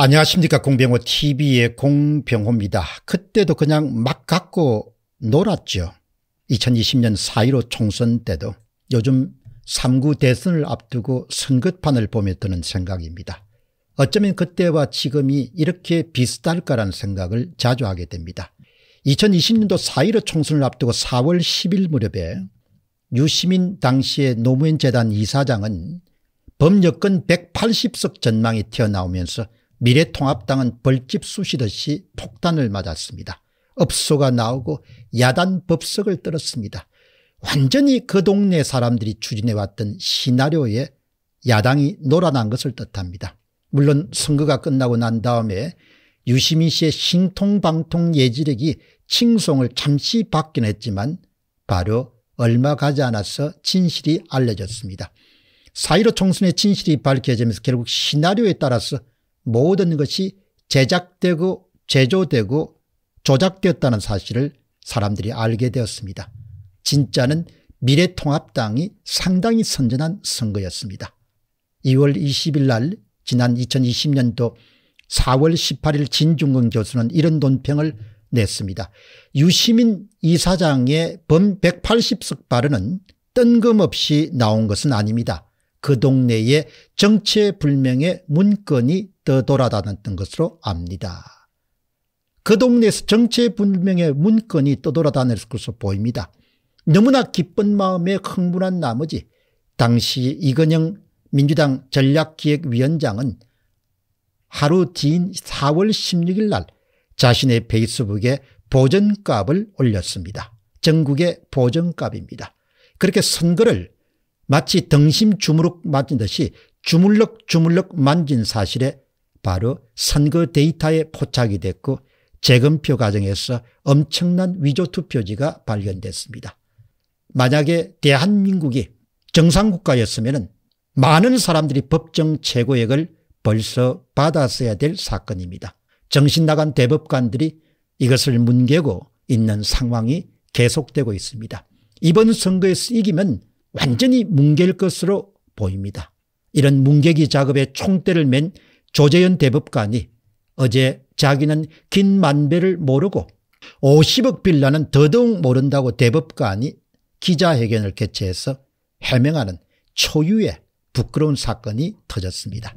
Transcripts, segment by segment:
안녕하십니까 공병호 tv의 공병호입니다. 그때도 그냥 막 갖고 놀았죠. 2020년 4.15 총선 때도 요즘 3구 대선을 앞두고 선긋판을 보며 드는 생각입니다. 어쩌면 그때와 지금이 이렇게 비슷할까라는 생각을 자주 하게 됩니다. 2020년도 4.15 총선을 앞두고 4월 10일 무렵에 유시민 당시의 노무현재단 이사장은 법여권 180석 전망이 튀어나오면서 미래통합당은 벌집 쑤시듯이 폭탄을 맞았습니다. 업소가 나오고 야단 법석을 떨었습니다. 완전히 그 동네 사람들이 추진해왔던 시나리오에 야당이 놀아난 것을 뜻합니다. 물론 선거가 끝나고 난 다음에 유시민 씨의 신통방통 예지력이 칭송을 잠시 받긴 했지만 바로 얼마 가지 않아서 진실이 알려졌습니다. 4.15 총선의 진실이 밝혀지면서 결국 시나리오에 따라서 모든 것이 제작되고 제조되고 조작되었다는 사실을 사람들이 알게 되었습니다. 진짜는 미래통합당이 상당히 선전한 선거였습니다. 2월 20일 날 지난 2020년도 4월 18일 진중근 교수는 이런 논평을 냈습니다. 유시민 이사장의 범 180석 발언은 뜬금없이 나온 것은 아닙니다. 그 동네에 정체불명의 문건이 떠돌아다녔던 것으로 압니다. 그 동네에서 정체불명의 문건이 떠돌아다닐 것으로 보입니다. 너무나 기쁜 마음에 흥분한 나머지 당시 이건영 민주당 전략기획위원장은 하루 뒤인 4월 16일 날 자신의 페이스북에 보전값을 올렸습니다. 전국의 보전값입니다. 그렇게 선거를 마치 등심 주무룩 만진 듯이 주물럭 주물럭 만진 사실에 바로 선거 데이터에 포착이 됐고 재검표 과정에서 엄청난 위조 투표지가 발견됐습니다. 만약에 대한민국이 정상국가였으면 많은 사람들이 법정 최고액을 벌써 받았어야 될 사건입니다. 정신 나간 대법관들이 이것을 뭉개고 있는 상황이 계속되고 있습니다. 이번 선거에서 이기면 완전히 뭉갤 것으로 보입니다. 이런 뭉개기 작업에 총대를 맨 조재현 대법관이 어제 자기는 긴 만배를 모르고 50억 빌라는 더더욱 모른다고 대법관이 기자회견을 개최해서 해명하는 초유의 부끄러운 사건이 터졌습니다.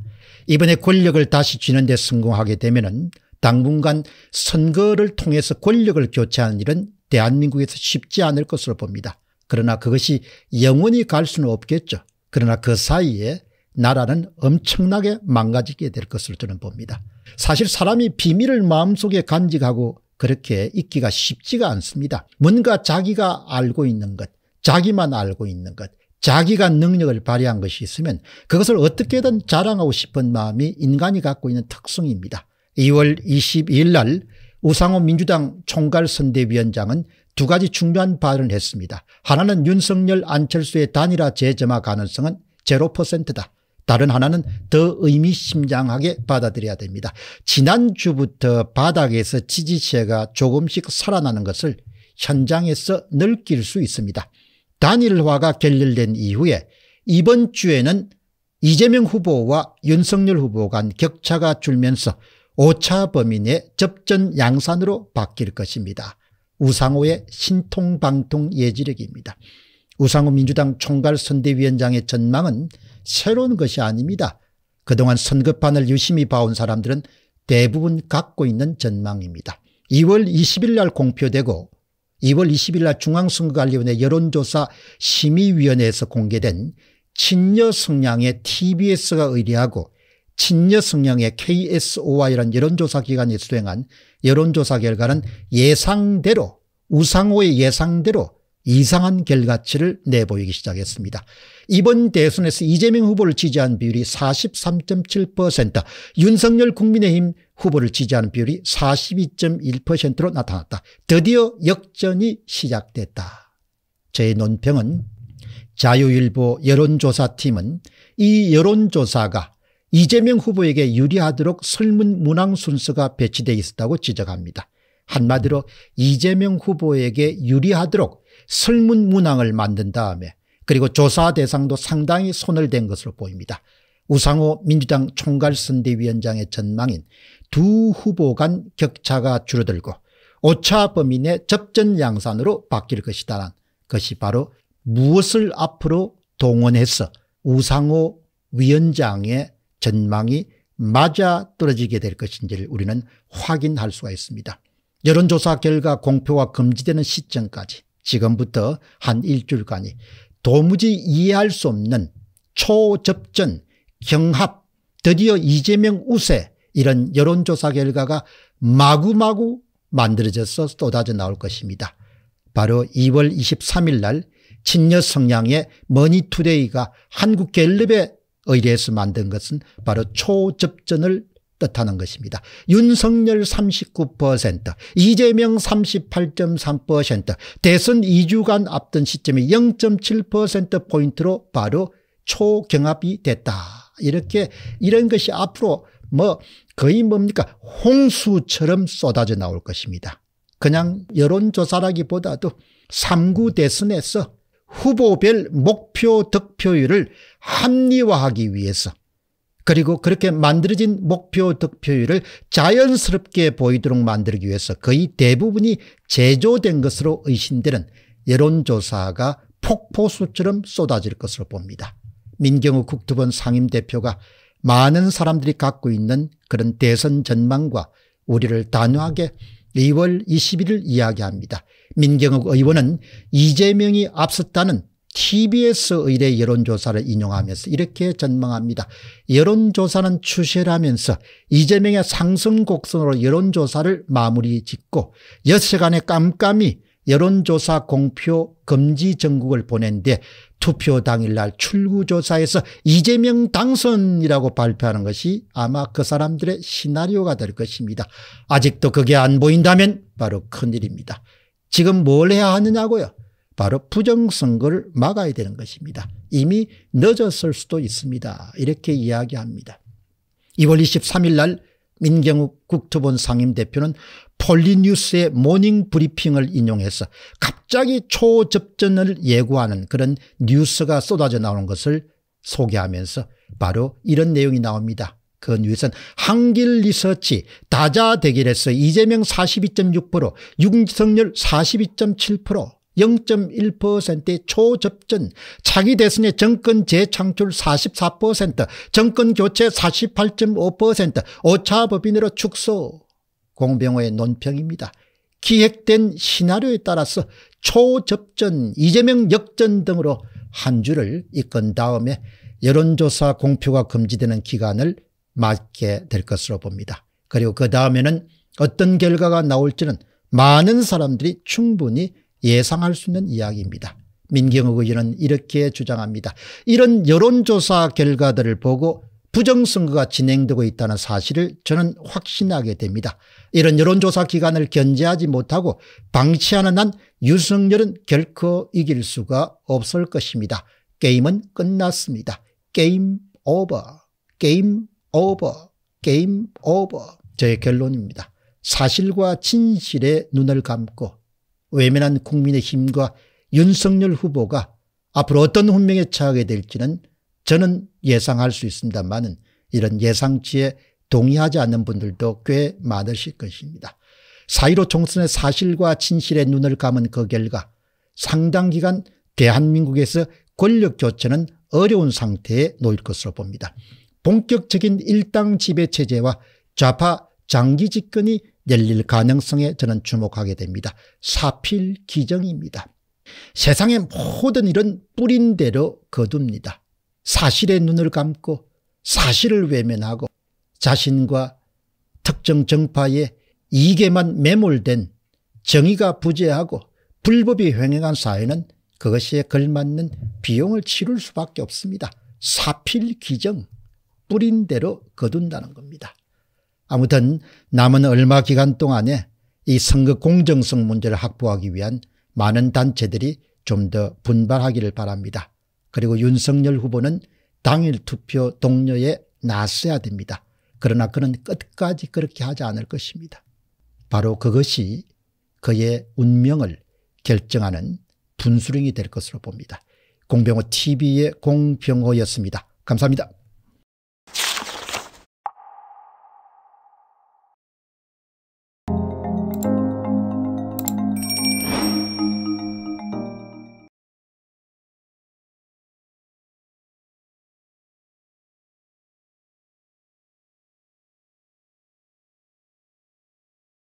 이번에 권력을 다시 쥐는 데 성공하게 되면 은 당분간 선거를 통해서 권력을 교체하는 일은 대한민국에서 쉽지 않을 것으로 봅니다. 그러나 그것이 영원히 갈 수는 없겠죠. 그러나 그 사이에 나라는 엄청나게 망가지게 될 것을 저는 봅니다. 사실 사람이 비밀을 마음속에 간직하고 그렇게 있기가 쉽지가 않습니다. 뭔가 자기가 알고 있는 것, 자기만 알고 있는 것, 자기가 능력을 발휘한 것이 있으면 그것을 어떻게든 자랑하고 싶은 마음이 인간이 갖고 있는 특성입니다. 2월 22일 날 우상호 민주당 총괄선대위원장은 두 가지 중요한 발언을 했습니다. 하나는 윤석열 안철수의 단일화 재점화 가능성은 0%다. 다른 하나는 더 의미심장하게 받아들여야 됩니다. 지난주부터 바닥에서 지지세가 조금씩 살아나는 것을 현장에서 느낄 수 있습니다. 단일화가 결렬된 이후에 이번 주에는 이재명 후보와 윤석열 후보 간 격차가 줄면서 5차 범위 내 접전 양산으로 바뀔 것입니다. 우상호의 신통방통 예지력입니다. 우상호 민주당 총괄선대위원장의 전망은 새로운 것이 아닙니다. 그동안 선거판을 유심히 봐온 사람들은 대부분 갖고 있는 전망입니다. 2월 20일 날 공표되고 2월 20일 날중앙선거관리원회 여론조사 심의위원회에서 공개된 친여 성향의 TBS가 의뢰하고 친여 성향의 KSOY라는 여론조사기관이 수행한 여론조사 결과는 예상대로 우상호의 예상대로 이상한 결과치를 내보이기 시작했습니다. 이번 대선에서 이재명 후보를 지지한 비율이 43.7% 윤석열 국민의힘 후보를 지지하는 비율이 42.1%로 나타났다. 드디어 역전이 시작됐다. 제 논평은 자유일보 여론조사팀은 이 여론조사가 이재명 후보에게 유리하도록 설문 문항 순서가 배치되어 있었다고 지적합니다. 한마디로 이재명 후보에게 유리하도록 설문 문항을 만든 다음에 그리고 조사 대상도 상당히 손을 댄 것으로 보입니다. 우상호 민주당 총괄선대위원장의 전망인 두 후보 간 격차가 줄어들고 오차 범위 내 접전 양산으로 바뀔 것이다는 것이 바로 무엇을 앞으로 동원해서 우상호 위원장의 전망이 맞아 떨어지게 될 것인지를 우리는 확인할 수가 있습니다. 여론조사 결과 공표가 금지되는 시점까지 지금부터 한 일주일간이 도무지 이해할 수 없는 초접전, 경합, 드디어 이재명 우세 이런 여론조사 결과가 마구마구 만들어져서 쏟아져 나올 것입니다. 바로 2월 23일 날 친여 성향의 머니투데이가 한국갤럽에 의뢰해서 만든 것은 바로 초접전을 뜻하는 것입니다. 윤석열 39% 이재명 38.3% 대선 2주간 앞둔 시점에 0.7%포인트로 바로 초경합이 됐다. 이렇게 이런 것이 앞으로 뭐 거의 뭡니까 홍수처럼 쏟아져 나올 것입니다. 그냥 여론조사라기보다도 3구 대선에서 후보별 목표 득표율을 합리화하기 위해서 그리고 그렇게 만들어진 목표 득표율을 자연스럽게 보이도록 만들기 위해서 거의 대부분이 제조된 것으로 의심되는 여론조사가 폭포수처럼 쏟아질 것으로 봅니다. 민경욱 국토본 상임대표가 많은 사람들이 갖고 있는 그런 대선 전망과 우리를 단호하게 2월 20일을 이야기합니다. 민경욱 의원은 이재명이 앞섰다는 TBS 의뢰 여론조사를 인용하면서 이렇게 전망합니다. 여론조사는 추세라면서 이재명의 상승 곡선으로 여론조사를 마무리 짓고 엿새간에 깜깜이 여론조사 공표 금지 정국을 보낸 데 투표 당일날 출구조사에서 이재명 당선이라고 발표하는 것이 아마 그 사람들의 시나리오가 될 것입니다. 아직도 그게 안 보인다면 바로 큰일입니다. 지금 뭘 해야 하느냐고요. 바로 부정선거를 막아야 되는 것입니다. 이미 늦었을 수도 있습니다. 이렇게 이야기합니다. 2월 23일 날 민경욱 국토본 상임대표는 폴리뉴스의 모닝 브리핑을 인용해서 갑자기 초접전을 예고하는 그런 뉴스가 쏟아져 나오는 것을 소개하면서 바로 이런 내용이 나옵니다. 그 뉴스는 한길 리서치 다자 대결에서 이재명 42.6% 윤석열 42.7% 0.1%의 초접전, 차기 대선의 정권 재창출 44%, 정권 교체 48.5%, 오차 법인으로 축소, 공병호의 논평입니다. 기획된 시나리오에 따라서 초접전 이재명 역전 등으로 한 주를 이끈 다음에 여론조사 공표가 금지되는 기간을 맞게 될 것으로 봅니다. 그리고 그 다음에는 어떤 결과가 나올지는 많은 사람들이 충분히 예상할 수 있는 이야기입니다. 민경욱 의원은 이렇게 주장합니다. 이런 여론조사 결과들을 보고 부정선거가 진행되고 있다는 사실을 저는 확신하게 됩니다. 이런 여론조사 기관을 견제하지 못하고 방치하는 한 유승열은 결코 이길 수가 없을 것입니다. 게임은 끝났습니다. 게임 오버 게임 오버 게임 오버 저의 결론입니다. 사실과 진실에 눈을 감고 외면한 국민의 힘과 윤석열 후보가 앞으로 어떤 운명에 처하게 될지는 저는 예상할 수 있습니다만은 이런 예상치에 동의하지 않는 분들도 꽤 많으실 것입니다. 4.15 총선의 사실과 진실의 눈을 감은 그 결과 상당 기간 대한민국에서 권력 교체는 어려운 상태에 놓일 것으로 봅니다. 본격적인 일당 지배체제와 좌파 장기 집권이 열릴 가능성에 저는 주목하게 됩니다. 사필 기정입니다. 세상의 모든 일은 뿌린 대로 거둡니다. 사실의 눈을 감고 사실을 외면하고 자신과 특정 정파의 이익에만 매몰된 정의가 부재하고 불법이 횡행한 사회는 그것에 걸맞는 비용을 치룰 수밖에 없습니다. 사필귀정 뿌린 대로 거둔다는 겁니다. 아무튼 남은 얼마 기간 동안에 이 선거 공정성 문제를 확보하기 위한 많은 단체들이 좀 더 분발하기를 바랍니다. 그리고 윤석열 후보는 당일 투표 동료에 나서야 됩니다. 그러나 그는 끝까지 그렇게 하지 않을 것입니다. 바로 그것이 그의 운명을 결정하는 분수령이 될 것으로 봅니다. 공병호 TV의 공병호였습니다. 감사합니다.